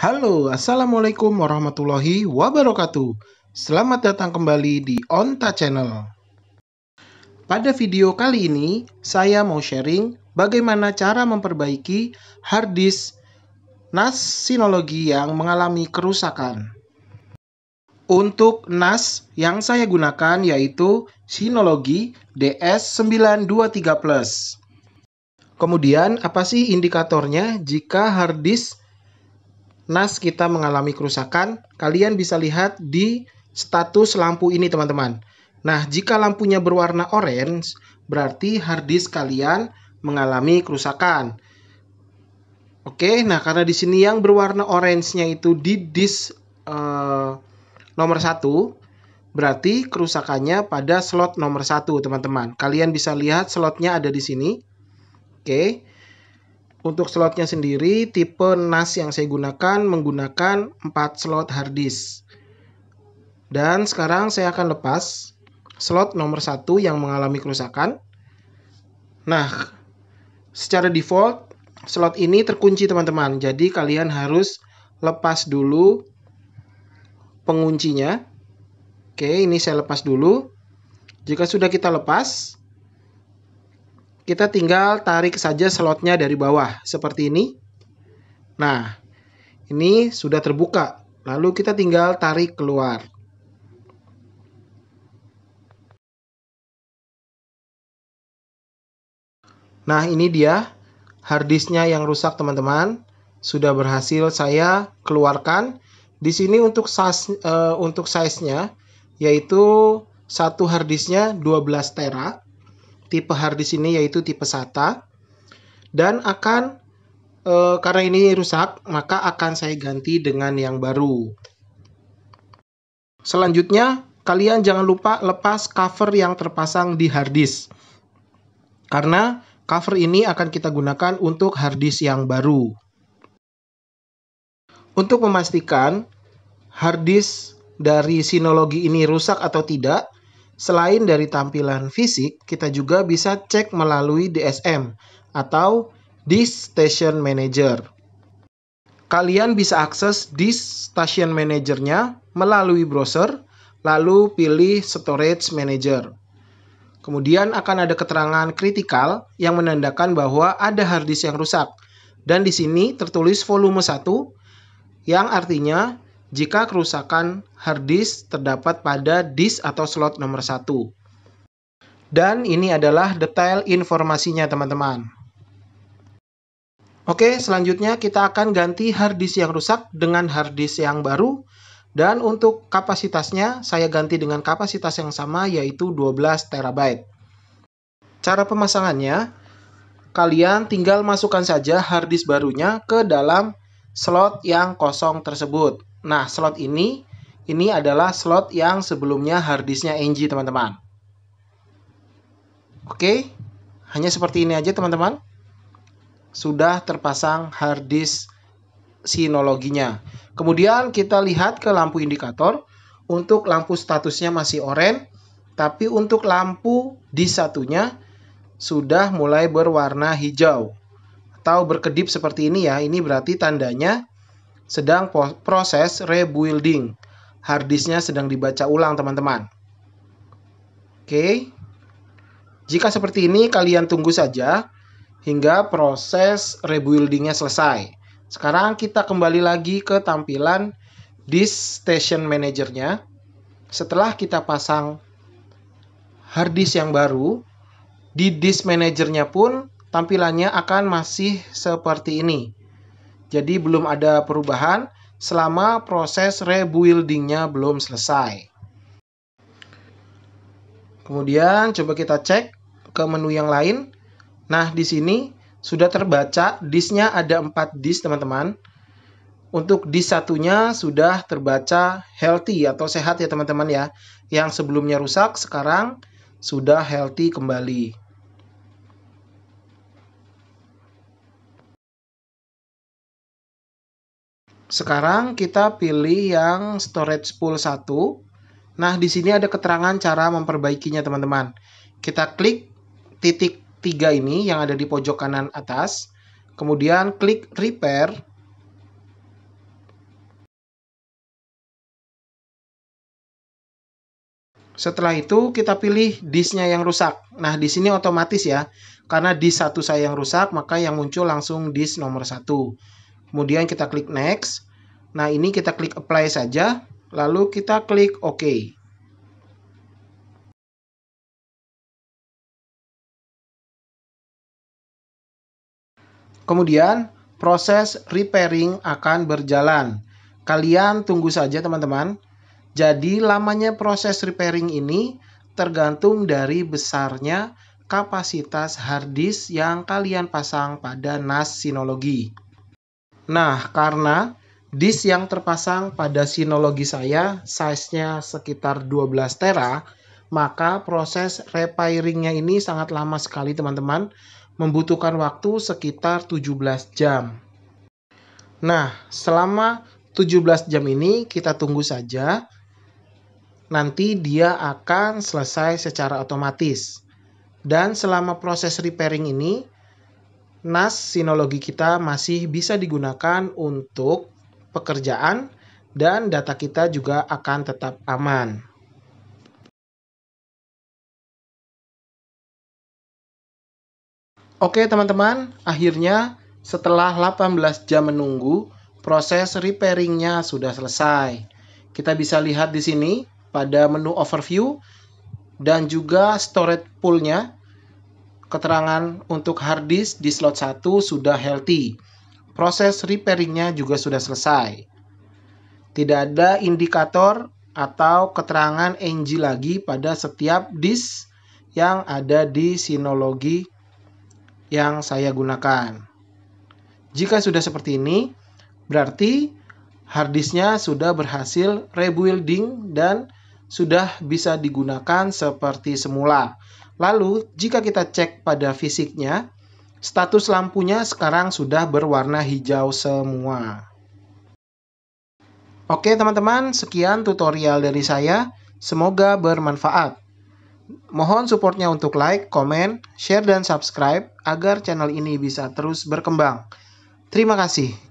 Halo, Assalamualaikum warahmatullahi wabarakatuh. Selamat datang kembali di Onta Channel. Pada video kali ini, saya mau sharing bagaimana cara memperbaiki hard disk NAS Synology yang mengalami kerusakan. Untuk NAS yang saya gunakan yaitu Synology DS923+. Kemudian, apa sih indikatornya jika hard disk NAS kita mengalami kerusakan, kalian bisa lihat di status lampu ini teman-teman. Nah, jika lampunya berwarna orange, berarti hard disk kalian mengalami kerusakan. Oke, nah karena di sini yang berwarna orange-nya itu di disk eh, nomor 1, berarti kerusakannya pada slot nomor 1, teman-teman. Kalian bisa lihat slotnya ada di sini. Oke. Untuk slotnya sendiri, tipe NAS yang saya gunakan menggunakan 4 slot hard disk. Dan sekarang saya akan lepas slot nomor 1 yang mengalami kerusakan. Nah, secara default, slot ini terkunci teman-teman. Jadi kalian harus lepas dulu penguncinya. Oke, ini saya lepas dulu. Jika sudah kita lepas, kita tinggal tarik saja slotnya dari bawah seperti ini. Nah, ini sudah terbuka. Lalu kita tinggal tarik keluar. Nah, ini dia hardisknya yang rusak, teman-teman. Sudah berhasil saya keluarkan. Di sini untuk size, uh, size-nya yaitu satu hardisknya 12 tera tipe hard disk ini yaitu tipe SATA dan akan e, karena ini rusak maka akan saya ganti dengan yang baru. Selanjutnya kalian jangan lupa lepas cover yang terpasang di hard disk karena cover ini akan kita gunakan untuk hard disk yang baru. Untuk memastikan hard disk dari sinologi ini rusak atau tidak, Selain dari tampilan fisik, kita juga bisa cek melalui DSM atau Disk Station Manager. Kalian bisa akses Disk Station Manager-nya melalui browser, lalu pilih Storage Manager. Kemudian akan ada keterangan kritikal yang menandakan bahwa ada hard yang rusak. Dan di sini tertulis volume 1 yang artinya jika kerusakan hard disk terdapat pada disk atau slot nomor satu. Dan ini adalah detail informasinya teman-teman. Oke, selanjutnya kita akan ganti hard disk yang rusak dengan hard disk yang baru. Dan untuk kapasitasnya, saya ganti dengan kapasitas yang sama yaitu 12 TB. Cara pemasangannya, kalian tinggal masukkan saja hard disk barunya ke dalam slot yang kosong tersebut. Nah, slot ini ini adalah slot yang sebelumnya harddisknya NG, teman-teman. Oke, hanya seperti ini aja, teman-teman. Sudah terpasang harddisk sinologinya. Kemudian kita lihat ke lampu indikator. Untuk lampu statusnya masih orange tapi untuk lampu di satunya sudah mulai berwarna hijau atau berkedip seperti ini ya. Ini berarti tandanya sedang proses rebuilding. Harddisknya sedang dibaca ulang, teman-teman. Oke. Jika seperti ini, kalian tunggu saja hingga proses rebuildingnya selesai. Sekarang kita kembali lagi ke tampilan disk station manajernya. Setelah kita pasang harddisk yang baru, di disk manajernya pun tampilannya akan masih seperti ini. Jadi belum ada perubahan selama proses rebuildingnya belum selesai. Kemudian coba kita cek ke menu yang lain. Nah, di sini sudah terbaca disknya ada 4 disk teman-teman. Untuk disk satunya sudah terbaca healthy atau sehat ya teman-teman ya. Yang sebelumnya rusak sekarang sudah healthy kembali. Sekarang kita pilih yang storage pool 1. Nah, di sini ada keterangan cara memperbaikinya, teman-teman. Kita klik titik 3 ini yang ada di pojok kanan atas. Kemudian klik repair. Setelah itu kita pilih disknya yang rusak. Nah, di sini otomatis ya. Karena disk satu saya yang rusak, maka yang muncul langsung disk nomor satu. Kemudian kita klik next. Nah, ini kita klik apply saja, lalu kita klik OK. Kemudian, proses repairing akan berjalan. Kalian tunggu saja, teman-teman. Jadi, lamanya proses repairing ini tergantung dari besarnya kapasitas hard disk yang kalian pasang pada NAS Synology. Nah, karena disk yang terpasang pada sinologi saya size-nya sekitar 12 tera, maka proses repairingnya ini sangat lama sekali teman-teman, membutuhkan waktu sekitar 17 jam. Nah, selama 17 jam ini kita tunggu saja, nanti dia akan selesai secara otomatis. Dan selama proses repairing ini, nas sinologi kita masih bisa digunakan untuk pekerjaan dan data kita juga akan tetap aman. Oke teman-teman, akhirnya setelah 18 jam menunggu, proses repairingnya sudah selesai. Kita bisa lihat di sini pada menu overview dan juga storage poolnya Keterangan untuk hard disk di slot 1 sudah healthy. Proses repairingnya juga sudah selesai. Tidak ada indikator atau keterangan NG lagi pada setiap disk yang ada di sinologi yang saya gunakan. Jika sudah seperti ini, berarti harddisknya sudah berhasil rebuilding dan sudah bisa digunakan seperti semula. Lalu, jika kita cek pada fisiknya, status lampunya sekarang sudah berwarna hijau semua. Oke teman-teman, sekian tutorial dari saya. Semoga bermanfaat. Mohon supportnya untuk like, komen, share, dan subscribe agar channel ini bisa terus berkembang. Terima kasih.